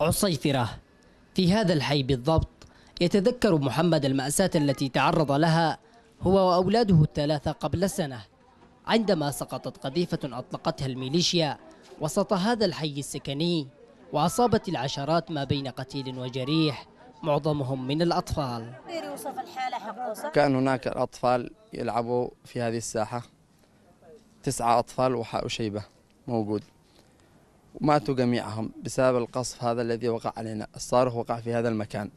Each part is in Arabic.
عصيفرة في هذا الحي بالضبط يتذكر محمد المأساة التي تعرض لها هو وأولاده الثلاثة قبل سنة عندما سقطت قذيفة أطلقتها الميليشيا وسط هذا الحي السكني وأصابت العشرات ما بين قتيل وجريح معظمهم من الأطفال كان هناك الأطفال يلعبوا في هذه الساحة تسعة أطفال وحاء شيبة موجود وماتوا جميعهم بسبب القصف هذا الذي وقع علينا الصاروخ وقع في هذا المكان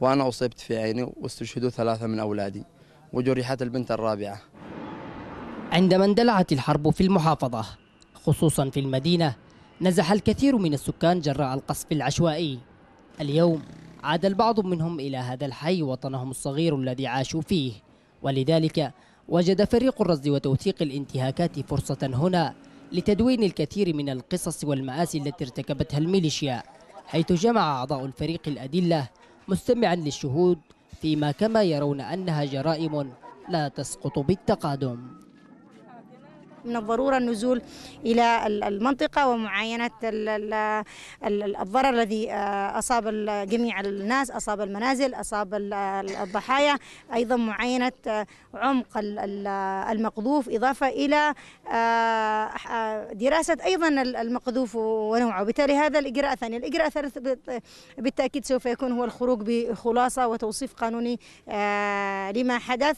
وأنا أصيبت في عيني واستشهدوا ثلاثة من أولادي وجرحت البنت الرابعة عندما اندلعت الحرب في المحافظة خصوصا في المدينة نزح الكثير من السكان جراء القصف العشوائي اليوم عاد البعض منهم إلى هذا الحي وطنهم الصغير الذي عاشوا فيه ولذلك وجد فريق الرصد وتوثيق الانتهاكات فرصة هنا لتدوين الكثير من القصص والمآسي التي ارتكبتها الميليشيا حيث جمع أعضاء الفريق الأدلة مستمعا للشهود فيما كما يرون أنها جرائم لا تسقط بالتقادم من الضرورة النزول إلى المنطقة ومعاينة الضرر الذي آه، أصاب جميع الناس أصاب المنازل أصاب الضحايا أيضا معاينة آه، عمق المقذوف إضافة إلى آه، دراسة أيضا المقذوف ونوعه وبالتالي هذا الإجراء الثاني الإجراء الثالث بالتأكيد سوف يكون هو الخروج بخلاصة وتوصيف قانوني لما حدث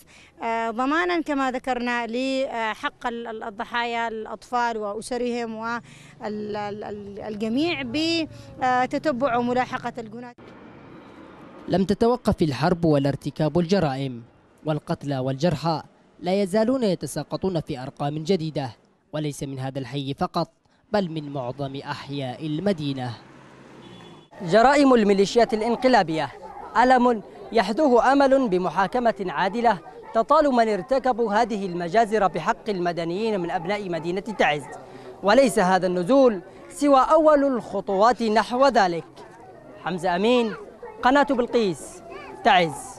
ضمانا كما ذكرنا لحق الضحايا الأطفال وأسرهم والجميع بتتبع آه، وملاحقة الجنات لم تتوقف الحرب ولا ارتكاب الجرائم والقتلى والجرحى لا يزالون يتساقطون في أرقام جديدة وليس من هذا الحي فقط بل من معظم أحياء المدينة جرائم الميليشيات الانقلابية ألم يحدوه أمل بمحاكمة عادلة تطال من ارتكبوا هذه المجازر بحق المدنيين من أبناء مدينة تعز وليس هذا النزول سوى أول الخطوات نحو ذلك حمزة أمين قناة بلقيس تعز